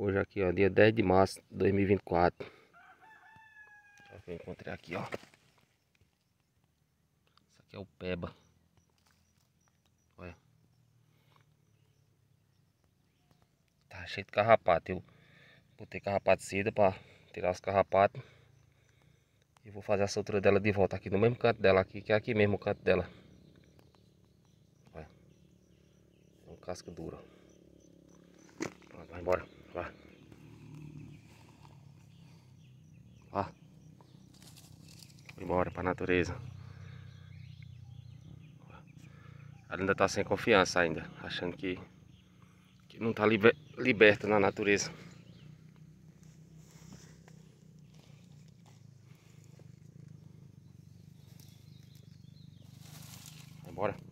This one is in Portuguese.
Hoje aqui, ó, dia 10 de março de 2024. Olha o que eu encontrei aqui, ó. Isso aqui é o peba. Olha. Tá cheio de carrapato. Eu botei carrapaticida pra tirar os carrapatos. E vou fazer a soltura dela de volta aqui no mesmo canto dela aqui, que é aqui mesmo o canto dela. Olha. É um casco duro. Vai embora. Lá. Lá. Embora pra natureza. Ela ainda tá sem confiança ainda. Achando que, que não tá liber, liberta na natureza. Embora.